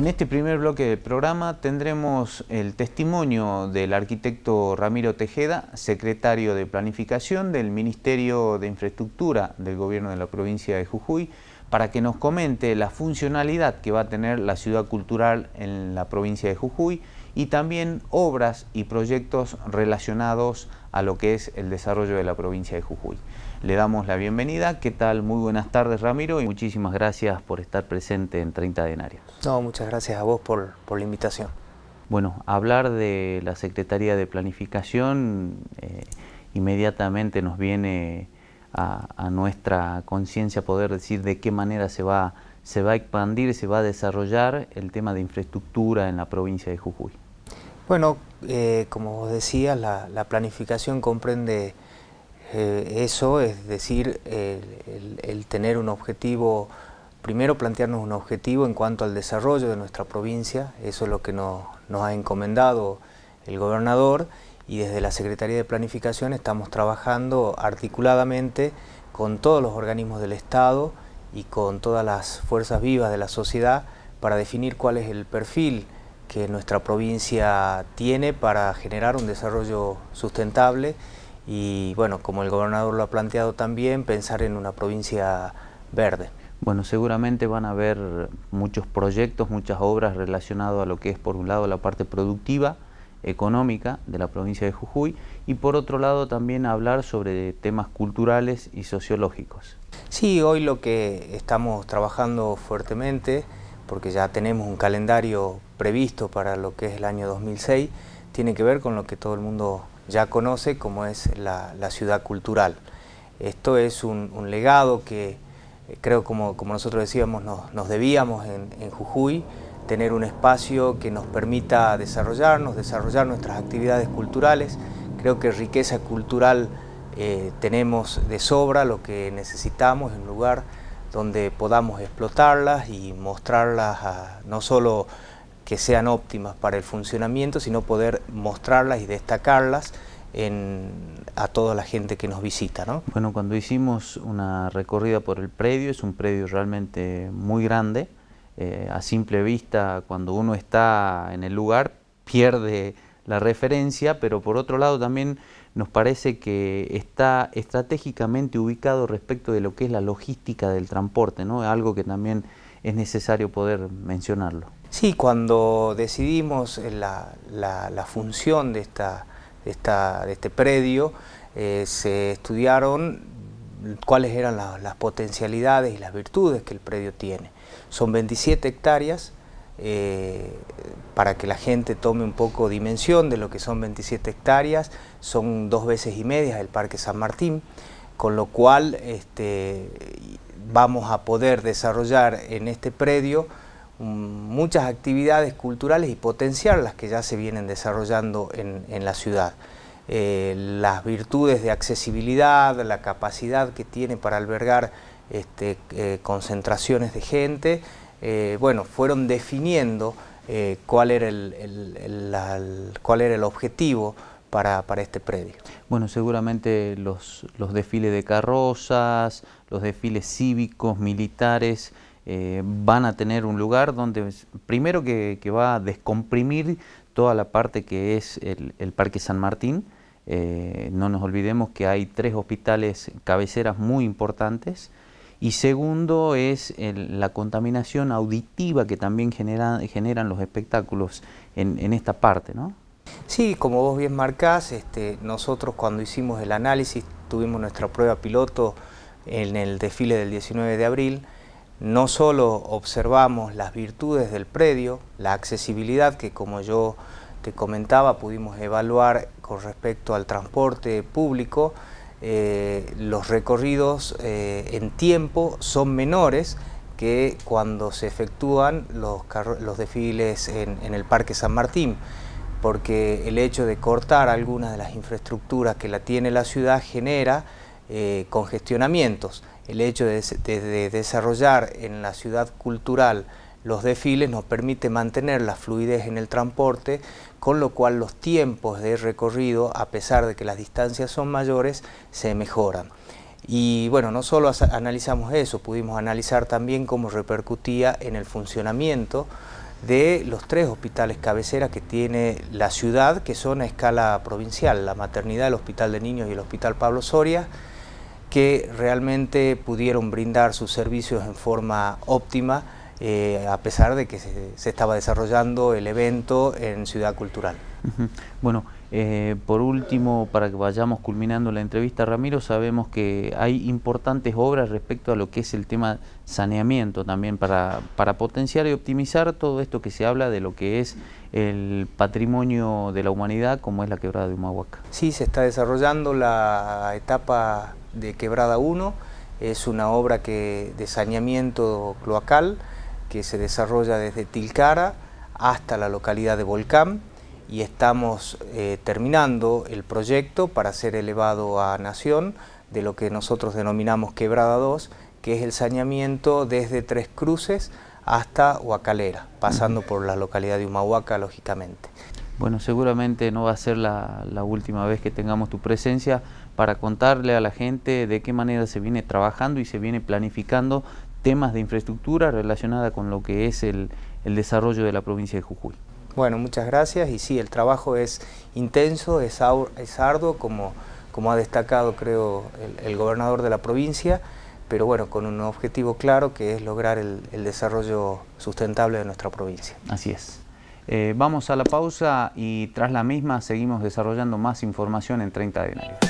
En este primer bloque del programa tendremos el testimonio del arquitecto Ramiro Tejeda, secretario de Planificación del Ministerio de Infraestructura del Gobierno de la provincia de Jujuy, para que nos comente la funcionalidad que va a tener la ciudad cultural en la provincia de Jujuy y también obras y proyectos relacionados a lo que es el desarrollo de la provincia de Jujuy le damos la bienvenida. ¿Qué tal? Muy buenas tardes, Ramiro, y muchísimas gracias por estar presente en 30 Denarios. No, muchas gracias a vos por, la invitación. Bueno, hablar de la Secretaría de Planificación eh, inmediatamente nos viene a, nuestra conciencia poder decir de qué manera se va, se va a expandir, se va a desarrollar el tema de infraestructura en la provincia de Jujuy. Bueno, eh, como vos decías, la planificación comprende eh, eso, es decir, el, tener un objetivo, primero plantearnos un objetivo en cuanto al desarrollo de nuestra provincia, eso es lo que nos ha encomendado el gobernador y desde la Secretaría de Planificación estamos trabajando articuladamente con todos los organismos del Estado y con todas las fuerzas vivas de la sociedad para definir cuál es el perfil que nuestra provincia tiene para generar un desarrollo sustentable y bueno, como el gobernador lo ha planteado también, pensar en una provincia verde. Bueno, seguramente van a haber muchos proyectos, muchas obras relacionados a lo que es, por un lado, la parte productiva, económica de la provincia de Jujuy y por otro lado también hablar sobre temas culturales y sociológicos. Sí, hoy lo que estamos trabajando fuertemente, porque ya tenemos un calendario previsto para lo que es el año 2006, tiene que ver con lo que todo el mundo ya conoce como es la, ciudad cultural. Esto es un, legado que eh, creo como, como nosotros decíamos nos, debíamos en, Jujuy, tener un espacio que nos permita desarrollarnos, desarrollar nuestras actividades culturales. Creo que riqueza cultural eh, tenemos de sobra, lo que necesitamos es un lugar donde podamos explotarlas y mostrarlas a, no solo que sean óptimas para el funcionamiento, sino poder mostrarlas y destacarlas a toda la gente que nos visita. Bueno, cuando hicimos una recorrida por el predio, es un predio realmente muy grande, eh, a simple vista cuando uno está en el lugar pierde la referencia, pero por otro lado también nos parece que está estratégicamente ubicado respecto de lo que es la logística del transporte, ¿no? algo que también es necesario poder mencionarlo. Sí, cuando decidimos eh, la, función de, este predio, eh, se estudiaron cuáles eran las potencialidades y las virtudes que el predio tiene. Son 27 hectáreas, eh, para que la gente tome un poco dimensión de lo que son 27 hectáreas, son dos veces y media el Parque San Martín, con lo cual este, vamos a poder desarrollar en este predio muchas actividades culturales y potenciar las que ya se vienen desarrollando en, la ciudad. Eh, las virtudes de accesibilidad, la capacidad que tiene para albergar este, eh, concentraciones de gente, eh, bueno, fueron definiendo cuál, era el, cuál era el objetivo para, este predio. Bueno, seguramente los desfiles de carrozas, los desfiles cívicos, militares, eh, van a tener un lugar donde primero que, va a descomprimir toda la parte que es el, Parque San Martín. Eh, no nos olvidemos que hay tres hospitales cabeceras muy importantes. Y segundo es la contaminación auditiva que también generan los espectáculos en, esta parte, Sí, como vos bien marcás, este, nosotros cuando hicimos el análisis tuvimos nuestra prueba piloto en el desfile del 19 de abril, no solo observamos las virtudes del predio, la accesibilidad que como yo te comentaba pudimos evaluar con respecto al transporte público, eh, los recorridos eh, en tiempo son menores que cuando se efectúan los, desfiles en, el Parque San Martín, porque el hecho de cortar algunas de las infraestructuras que la tiene la ciudad genera eh, congestionamientos el hecho de, desarrollar en la ciudad cultural los desfiles nos permite mantener la fluidez en el transporte, con lo cual los tiempos de recorrido, a pesar de que las distancias son mayores, se mejoran. Y bueno, no solo analizamos eso, pudimos analizar también cómo repercutía en el funcionamiento de los tres hospitales cabecera que tiene la ciudad, que son a escala provincial, la maternidad, el Hospital de Niños y el Hospital Pablo Soria, que realmente pudieron brindar sus servicios en forma óptima, eh, a pesar de que se, estaba desarrollando el evento en Ciudad Cultural. Bueno, eh, por último, para que vayamos culminando la entrevista, Ramiro, sabemos que hay importantes obras respecto a lo que es el tema saneamiento también para, para potenciar y optimizar todo esto que se habla de lo que es el patrimonio de la humanidad, como es la quebrada de Humahuaca. Sí, se está desarrollando la etapa de Quebrada 1 es una obra que, de saneamiento cloacal que se desarrolla desde Tilcara hasta la localidad de Volcán y estamos eh, terminando el proyecto para ser elevado a Nación de lo que nosotros denominamos Quebrada 2, que es el saneamiento desde Tres Cruces hasta Huacalera, pasando por la localidad de Humahuaca, lógicamente. Bueno, seguramente no va a ser la, última vez que tengamos tu presencia para contarle a la gente de qué manera se viene trabajando y se viene planificando temas de infraestructura relacionada con lo que es el, desarrollo de la provincia de Jujuy. Bueno, muchas gracias y sí, el trabajo es intenso, es, es arduo, como, como ha destacado creo el, gobernador de la provincia, pero bueno, con un objetivo claro que es lograr el desarrollo sustentable de nuestra provincia. Así es. Eh, vamos a la pausa y tras la misma seguimos desarrollando más información en 30 de enero.